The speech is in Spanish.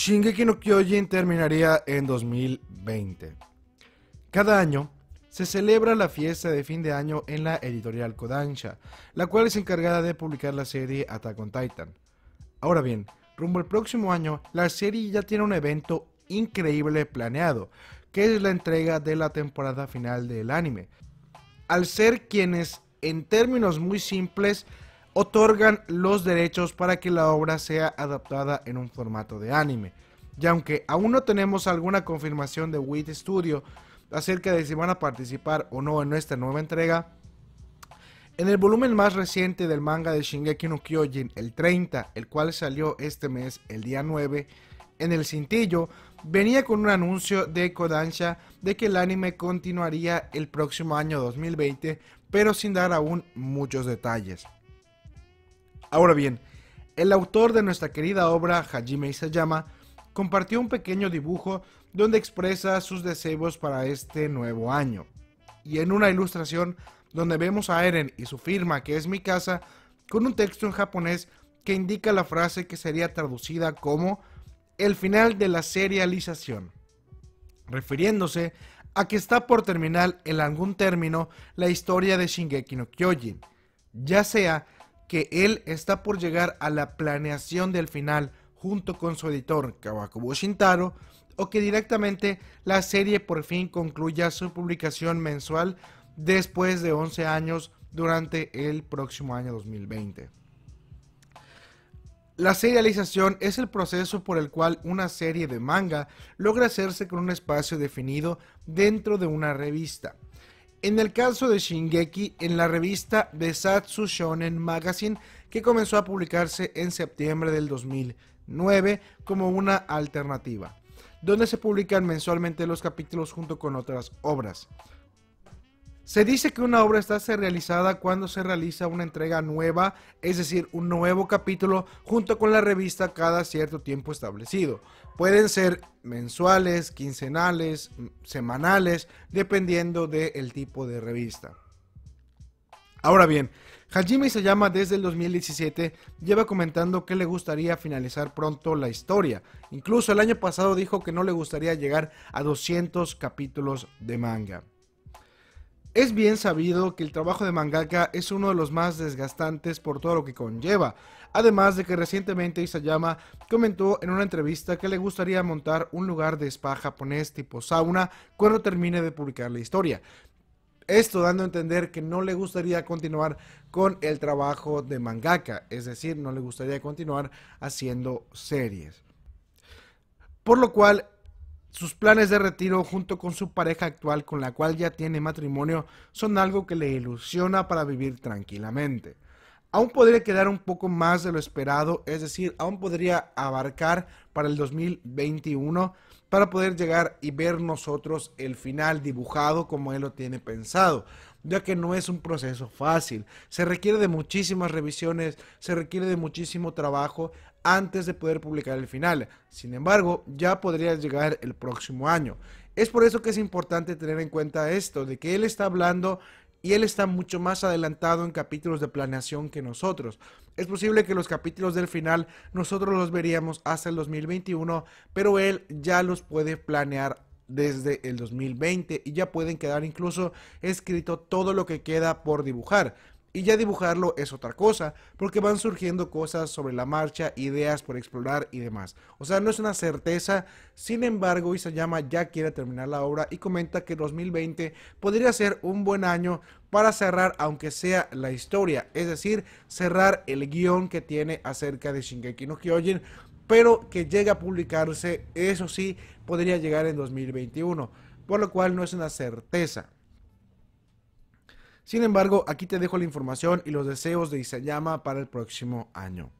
Shingeki no Kyojin terminaría en 2020. Cada año se celebra la fiesta de fin de año en la editorial Kodansha, la cual es encargada de publicar la serie Attack on Titan. Ahora bien, rumbo al próximo año, la serie ya tiene un evento increíble planeado, que es la entrega de la temporada final del anime. Al ser quienes, en términos muy simples, otorgan los derechos para que la obra sea adaptada en un formato de anime. Y aunque aún no tenemos alguna confirmación de Wit Studio acerca de si van a participar o no en nuestra nueva entrega, en el volumen más reciente del manga de Shingeki no Kyojin, el 30, el cual salió este mes, el día 9, en el cintillo, venía con un anuncio de Kodansha de que el anime continuaría el próximo año 2020, pero sin dar aún muchos detalles. Ahora bien, el autor de nuestra querida obra, Hajime Isayama, compartió un pequeño dibujo donde expresa sus deseos para este nuevo año. Y en una ilustración donde vemos a Eren y su firma, que es mi casa, con un texto en japonés que indica la frase que sería traducida como el final de la serialización, refiriéndose a que está por terminar en algún término la historia de Shingeki no Kyojin, ya sea que él está por llegar a la planeación del final junto con su editor Kawakubo Shintaro o que directamente la serie por fin concluya su publicación mensual después de 11 años durante el próximo año 2020. La serialización es el proceso por el cual una serie de manga logra hacerse con un espacio definido dentro de una revista. En el caso de Shingeki, en la revista Besatsu Shonen Magazine, que comenzó a publicarse en septiembre del 2009 como una alternativa, donde se publican mensualmente los capítulos junto con otras obras. Se dice que una obra está realizada cuando se realiza una entrega nueva, es decir, un nuevo capítulo junto con la revista cada cierto tiempo establecido. Pueden ser mensuales, quincenales, semanales, dependiendo del tipo de revista. Ahora bien, Hajime Isayama desde el 2017 lleva comentando que le gustaría finalizar pronto la historia. Incluso el año pasado dijo que no le gustaría llegar a 200 capítulos de manga. Es bien sabido que el trabajo de mangaka es uno de los más desgastantes por todo lo que conlleva, además de que recientemente Isayama comentó en una entrevista que le gustaría montar un lugar de spa japonés tipo sauna cuando termine de publicar la historia. Esto dando a entender que no le gustaría continuar con el trabajo de mangaka, es decir, no le gustaría continuar haciendo series. Por lo cual sus planes de retiro junto con su pareja actual con la cual ya tiene matrimonio son algo que le ilusiona para vivir tranquilamente. Aún podría quedar un poco más de lo esperado, es decir, aún podría abarcar para el 2021 para poder llegar y ver nosotros el final dibujado como él lo tiene pensado ya que no es un proceso fácil. Se requiere de muchísimas revisiones, se requiere de muchísimo trabajo antes de poder publicar el final. Sin embargo, ya podría llegar el próximo año. Es por eso que es importante tener en cuenta esto, de que él está hablando y él está mucho más adelantado en capítulos de planeación que nosotros. Es posible que los capítulos del final nosotros los veríamos hasta el 2021, pero él ya los puede planear desde el 2020 y ya pueden quedar incluso escrito todo lo que queda por dibujar. Y ya dibujarlo es otra cosa, porque van surgiendo cosas sobre la marcha, ideas por explorar y demás. O sea, no es una certeza, sin embargo, Isayama ya quiere terminar la obra y comenta que 2020 podría ser un buen año para cerrar aunque sea la historia, es decir, cerrar el guión que tiene acerca de Shingeki no Kyojin, pero que llegue a publicarse, eso sí, podría llegar en 2021, por lo cual no es una certeza. Sin embargo, aquí te dejo la información y los deseos de Isayama para el próximo año.